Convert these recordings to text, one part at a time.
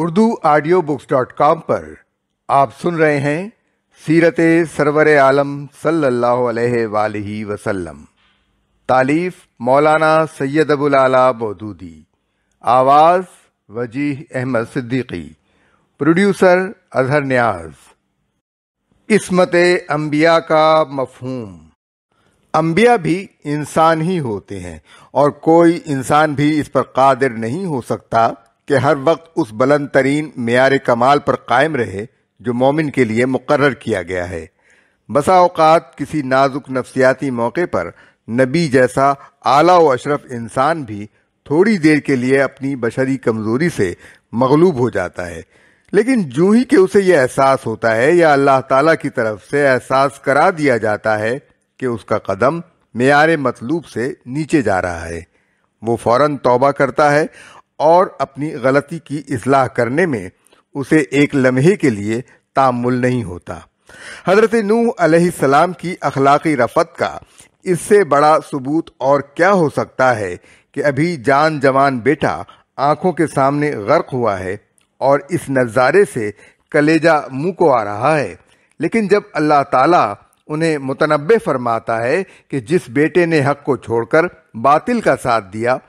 Urdu audio books dot com पर आप सुन रहे हैं सीरत सरवर आलम सल्लल्लाहु अलैहि वसल्लम तालीफ मौलाना सैयद अबुल आला मौदूदी आवाज़ वजीह अहमद सिद्दीकी प्रोड्यूसर अजहर न्याज इसमत अम्बिया का मफहूम अम्बिया भी इंसान ही होते हैं और कोई इंसान भी इस पर कादिर नहीं हो सकता कि हर वक्त उस बुलंद तरीन मैार कमाल पर कायम रहे जो मोमिन के लिए मुकर किया गया है बसा अवकात किसी नाजुक नफसियाती मौके पर नबी जैसा आला व अशरफ इंसान भी थोड़ी देर के लिए अपनी बशरी कमज़ोरी से मगलूब हो जाता है लेकिन जूँ ही कि उसे यह एहसास होता है या अल्लाह तला की तरफ से एहसास करा दिया जाता है कि उसका कदम मैार मतलूब से नीचे जा रहा है वो फौरन तोबा करता है और अपनी गलती की इसलाह करने में उसे एक लम्हे के लिए तामुल नहीं होता हजरत नूह सलाम की अखलाकी रफत का इससे बड़ा सबूत और क्या हो सकता है कि अभी जान जवान बेटा आंखों के सामने गर्क हुआ है और इस नज़ारे से कलेजा मुंह को आ रहा है लेकिन जब अल्लाह ताला उन्हें मुतनबे फरमाता है कि जिस बेटे ने हक को छोड़कर बातिल का साथ दिया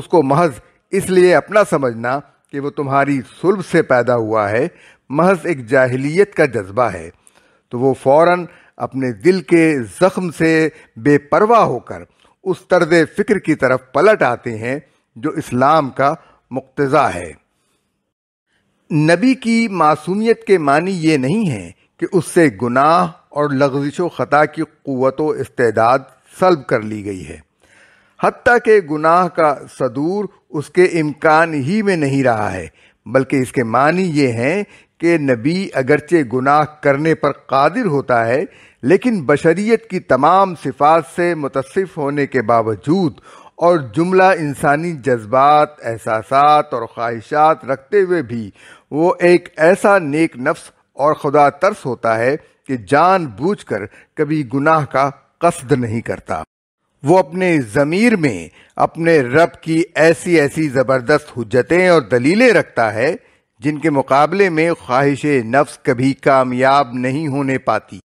उसको महज इसलिए अपना समझना कि वो तुम्हारी सुल्ब से पैदा हुआ है महज एक जाहिलियत का जज्बा है तो वो फौरन अपने दिल के ज़ख्म से बेपरवाह होकर उस तर्ज फ़िक्र की तरफ पलट आते हैं जो इस्लाम का मुक्तज़ा है नबी की मासूमियत के मानी ये नहीं है कि उससे गुनाह और लग्जिश ख़ता की क़वत इस्तेदाद सल्ब कर ली गई है हती के गुनाह का सदूर उसके इम्कान ही में नहीं रहा है बल्कि इसके मानी ये हैं कि नबी अगरचे गुनाह करने पर कादिर होता है लेकिन बशरीत की तमाम सिफात से मुतसफ़ होने के बावजूद और जुमला इंसानी जज्बात एहसास और ख्वाहिशात रखते हुए भी वो एक ऐसा नेक नफ्स और खुदा तर्स होता है कि जान बूझ कर कभी गुनाह का कस्द नहीं करता वो अपने ज़मीर में अपने रब की ऐसी ऐसी ज़बरदस्त हजतें और दलीलें रखता है जिनके मुकाबले में ख्वाहिश नफ्स कभी कामयाब नहीं होने पाती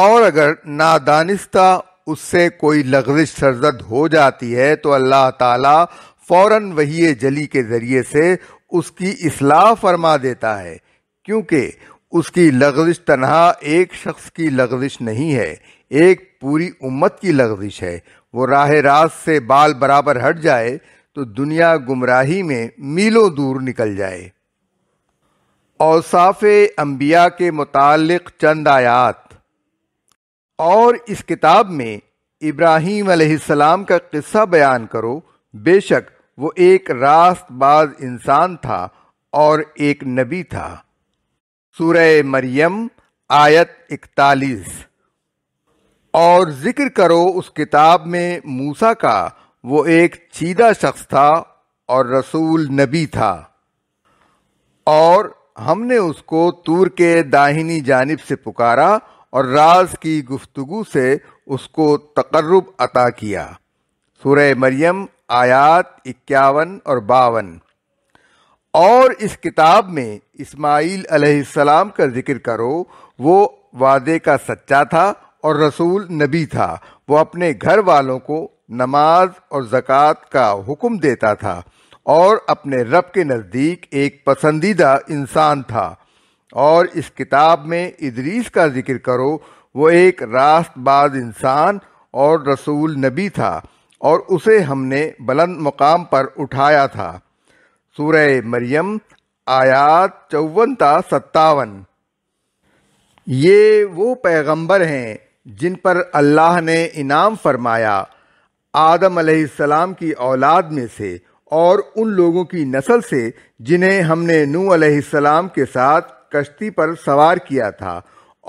और अगर नादानिस्ता उससे कोई लग्जिश सरजद हो जाती है तो अल्लाह ताला फौरन वही जली के ज़रिए से उसकी इसलाह फरमा देता है क्योंकि उसकी लगजिश तनहा एक शख्स की लगजिश नहीं है एक पूरी उम्मत की लगजिश है वो राह रात से बाल बराबर हट जाए तो दुनिया गुमराही में मीलों दूर निकल जाए औसाफ अम्बिया के मुतालिक चंद आयात और इस किताब में इब्राहीम अलैहिस्सलाम का किस्सा बयान करो बेशक वो एक रास्त बाज इंसान था और एक नबी था सूरह मरियम आयत इकतालीस और जिक्र करो उस किताब में मूसा का वो एक चीदा शख्स था और रसूल नबी था और हमने उसको तूर के दाहिनी जानब से पुकारा और राज की गुफ्तगु से उसको तकर्रब अता किया सूरह मरियम आयात इक्यावन और बावन और इस किताब में इस्माइल अलैहिस्सलाम का जिक्र करो वो वादे का सच्चा था और रसूल नबी था वो अपने घर वालों को नमाज और ज़क़़त का हुक्म देता था और अपने रब के नज़दीक एक पसंदीदा इंसान था और इस किताब में इदरीस का जिक्र करो वो एक रास्तबाज इंसान और रसूल नबी था और उसे हमने बुलंद मकाम पर उठाया था सूरह मरियम आयात चौवन था सत्तावन ये वो पैगंबर हैं जिन पर अल्लाह ने इनाम फरमाया आदम सलाम की औलाद में से और उन लोगों की नस्ल से जिन्हें हमने नू सलाम के साथ कश्ती पर सवार किया था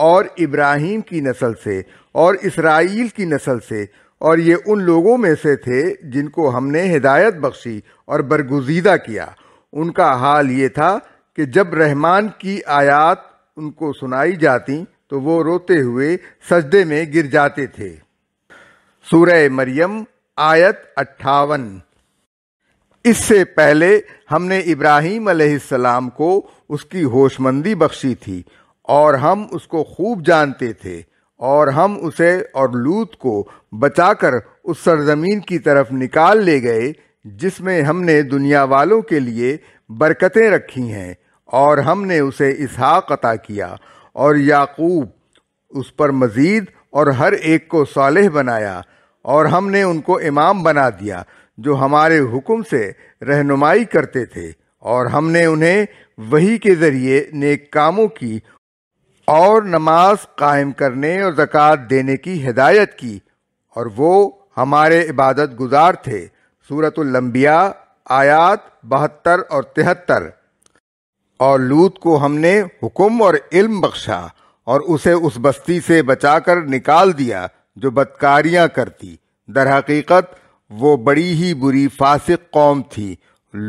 और इब्राहिम की नस्ल से और इसराइल की नस्ल से और ये उन लोगों में से थे जिनको हमने हिदायत बख्शी और बरगुजीदा किया उनका हाल ये था कि जब रहमान की आयात उनको सुनाई जाती तो वो रोते हुए सजदे में गिर जाते थे सूर्य मरियम आयत अट्ठावन इससे पहले हमने इब्राहिम अलैहिस्सलाम को उसकी होशमंदी बख्शी थी और हम उसको खूब जानते थे और हम उसे और लूत को बचाकर उस सरजमीन की तरफ निकाल ले गए जिसमें हमने दुनिया वालों के लिए बरकतें रखी हैं और हमने उसे इसहाक अता किया और याकूब उस पर मज़ीद और हर एक को सालेह बनाया और हमने उनको इमाम बना दिया जो हमारे हुक्म से रहनुमाई करते थे और हमने उन्हें वही के ज़रिए नेक कामों की और नमाज कायम करने और ज़क़़त देने की हिदायत की और वो हमारे इबादत गुजार थे सूरतुल्लंबिया आयात बहत्तर और तिहत्तर और लूत को हमने हुक्म और इल्म बख्शा और उसे उस बस्ती से बचाकर निकाल दिया जो बदकारियां करती दर हकीकत वो बड़ी ही बुरी फासिक कौम थी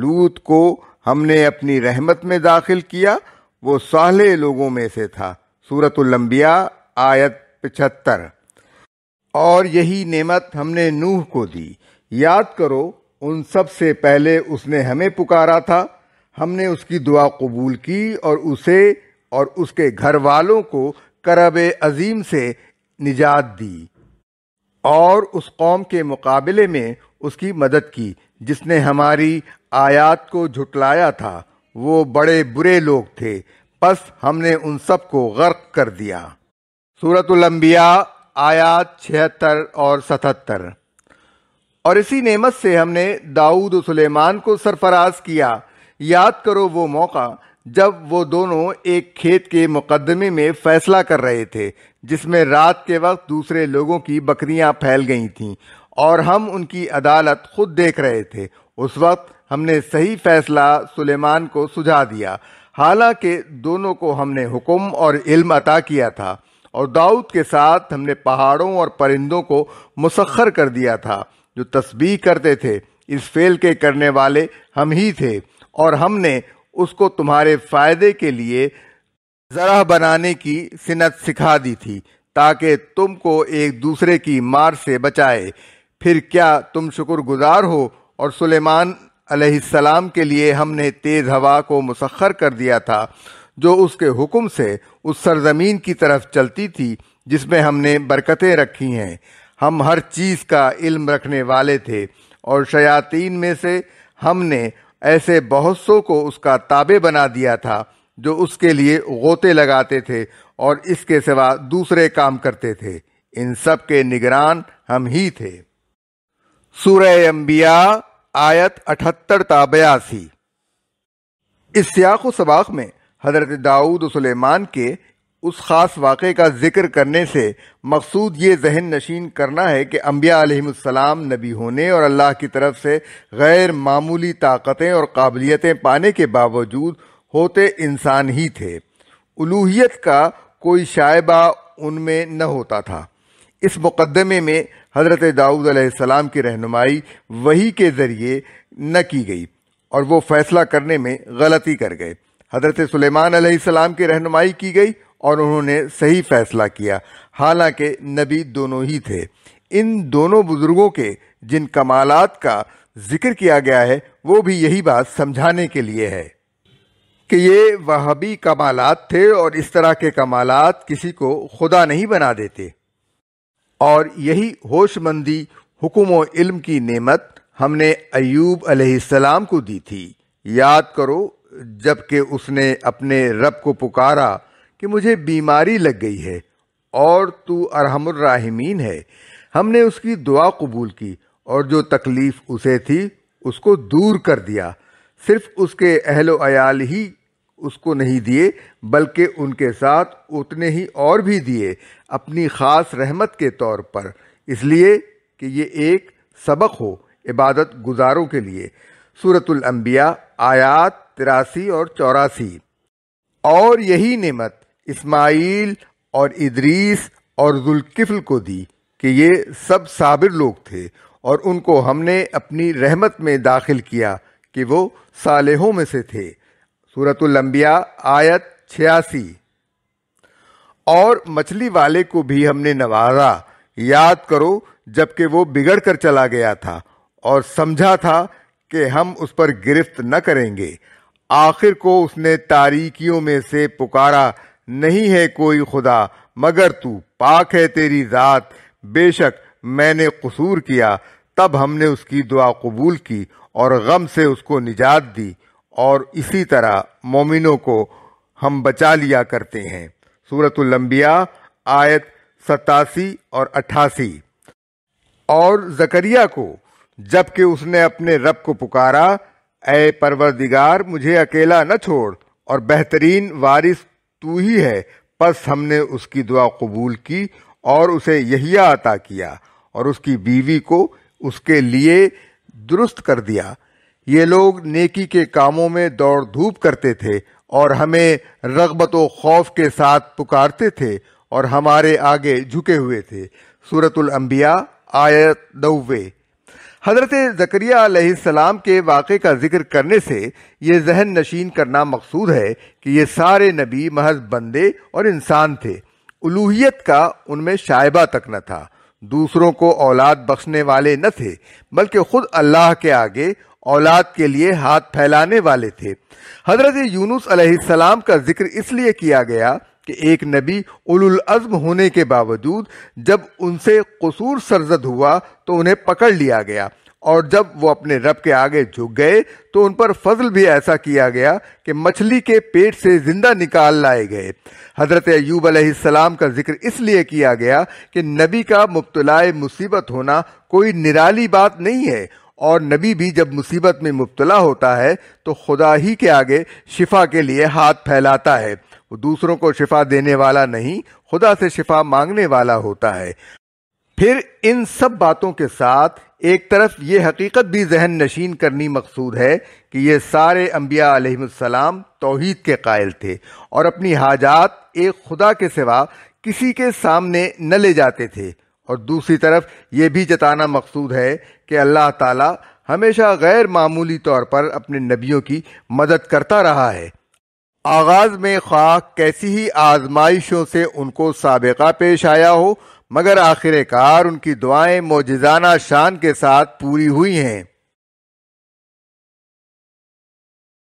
लूत को हमने अपनी रहमत में दाखिल किया वो साले लोगों में से था सूरतुल्लंबिया आयत पचहत्तर और यही नेमत हमने नूह को दी याद करो उन सब से पहले उसने हमें पुकारा था हमने उसकी दुआ कबूल की और उसे और उसके घर वालों को करब अजीम से निजात दी और उस कौम के मुकाबले में उसकी मदद की जिसने हमारी आयात को झुटलाया था वो बड़े बुरे लोग थे बस हमने उन सब को गर्क कर दिया सूरतलम्बिया आयात छिहत्तर और सतहत्तर और इसी नेमत से हमने दाऊद सुलेमान को सरफराज किया याद करो वो मौका जब वो दोनों एक खेत के मुकदमे में फैसला कर रहे थे जिसमें रात के वक्त दूसरे लोगों की बकरियां फैल गई थीं और हम उनकी अदालत खुद देख रहे थे उस वक्त हमने सही फैसला सुलेमान को सुझा दिया हालांकि दोनों को हमने हुक्म और इल्म अता किया था और दाऊद के साथ हमने पहाड़ों और परिंदों को मुसखर कर दिया था जो तस्बी करते थे इस फेल के करने वाले हम ही थे और हमने उसको तुम्हारे फ़ायदे के लिए ज़रा बनाने की सिनत सिखा दी थी ताकि तुमको एक दूसरे की मार से बचाए फिर क्या तुम शुक्रगुजार हो और सुलेमान अलैहिस्सलाम के लिए हमने तेज़ हवा को मुसखर कर दिया था जो उसके हुक्म से उस सरजमीन की तरफ चलती थी जिसमें हमने बरकतें रखी हैं हम हर चीज़ का इल्म रखने वाले थे और शयातीन में से हमने ऐसे बहुत सो को उसका ताबे बना दिया था जो उसके लिए गोते लगाते थे और इसके सिवा दूसरे काम करते थे इन सब के निगरान हम ही थे सूरह अम्बिया आयत अठहत्तर बयासी इस सियाक सबाक में हजरत दाऊद सुलेमान के उस ख़ास वाक़े का ज़िक्र करने से मकसूद ये जहन नशीन करना है कि अम्बिया आलम नबी होने और अल्लाह की तरफ से गैर मामूली ताकतें और काबिलियतें पाने के बावजूद होते इंसान ही थे उलूहियत का कोई शायबा उनमें न होता था इस मुकदमे में हज़रत दाऊद सलाम की रहनुमाई वही के ज़रिए न की गई और वो फ़ैसला करने में गलती कर गए हज़रत सुलेमान सलाम की रहनुमाई की गई और उन्होंने सही फैसला किया हालांकि नबी दोनों ही थे इन दोनों बुज़ुर्गों के जिन कमालात का जिक्र किया गया है वो भी यही बात समझाने के लिए है कि ये वहाबी कमालात थे और इस तरह के कमालात किसी को खुदा नहीं बना देते और यही होशमंदी हुक्म इल्म की नेमत हमने अयूब अलैहिस्सलाम को दी थी याद करो जबकि उसने अपने रब को पुकारा कि मुझे बीमारी लग गई है और तू अरहमराहिमीन है हमने उसकी दुआ कबूल की और जो तकलीफ़ उसे थी उसको दूर कर दिया सिर्फ उसके अहलो अयाल ही उसको नहीं दिए बल्कि उनके साथ उतने ही और भी दिए अपनी ख़ास रहमत के तौर पर इसलिए कि ये एक सबक हो इबादत गुजारों के लिए सूरतुल्बिया आयात तिरासी और चौरासी और यही नेमत इस्माइल और इदरीस और जुल्किफल को दी कि ये सब साबिर लोग थे और उनको हमने अपनी रहमत में दाखिल किया कि वो सालेहों में से थे सूरतलम्बिया आयत छियासी और मछली वाले को भी हमने नवाजा याद करो जबकि वो बिगड़ कर चला गया था और समझा था कि हम उस पर गिरफ्त न करेंगे आखिर को उसने तारीकियों में से पुकारा नहीं है कोई खुदा मगर तू पाक है तेरी ज़ात बेशक मैंने कसूर किया तब हमने उसकी दुआ कबूल की और गम से उसको निजात दी और इसी तरह मोमिनों को हम बचा लिया करते हैं सूरतलम्बिया आयत सतासी और अट्ठासी और जकरिया को जबकि उसने अपने रब को पुकारा ए परवरदिगार मुझे अकेला न छोड़ और बेहतरीन वारिस तू ही है बस हमने उसकी दुआ कबूल की और उसे यहिया अता किया और उसकी बीवी को उसके लिए दुरुस्त कर दिया ये लोग नेकी के कामों में दौड़ धूप करते थे और हमें रगबत व खौफ के साथ पुकारते थे और हमारे आगे झुके हुए थे सूरतुल अंबिया आयत नब्बे हजरत जकरिया के वाक़ का जिक्र करने से ये जहन नशीन करना मकसूद है कि ये सारे नबी महज बंदे और इंसान थे उलूहियत का उनमें शायबा तक न था दूसरों को औलाद बख्शने वाले न थे बल्कि खुद अल्लाह के आगे औलाद के लिए हाथ फैलाने वाले थे हजरत यूनुस अलैहिस्सलाम का जिक्र इसलिए किया गया कि एक नबी उलुल अज़म होने के बावजूद जब उनसे कसूर सरजद हुआ तो उन्हें पकड़ लिया गया और जब वो अपने रब के आगे झुक गए तो उन पर फजल भी ऐसा किया गया कि मछली के पेट से ज़िंदा निकाल लाए गए हज़रत अयूब सलाम का जिक्र इसलिए किया गया कि नबी का मुबतला मुसीबत होना कोई निराली बात नहीं है और नबी भी जब मुसीबत में मुबतला होता है तो खुदा ही के आगे शिफा के लिए हाथ फैलाता है वो दूसरों को शिफा देने वाला नहीं खुदा से शिफा मांगने वाला होता है फिर इन सब बातों के साथ एक तरफ ये हकीकत भी जहन नशीन करनी मकसूद है कि ये सारे अम्बिया आलम तोहद के कायल थे और अपनी हाजात एक खुदा के सिवा किसी के सामने न ले जाते थे और दूसरी तरफ ये भी जताना मकसूद है कि अल्लाह ताला हमेशा गैर मामूली तौर पर अपने नबियों की मदद करता रहा है आगाज में खा कैसी ही आजमाइशों से उनको सबका पेश आया हो मगर आखिरकार उनकी दुआएं मोजाना शान के साथ पूरी हुई हैं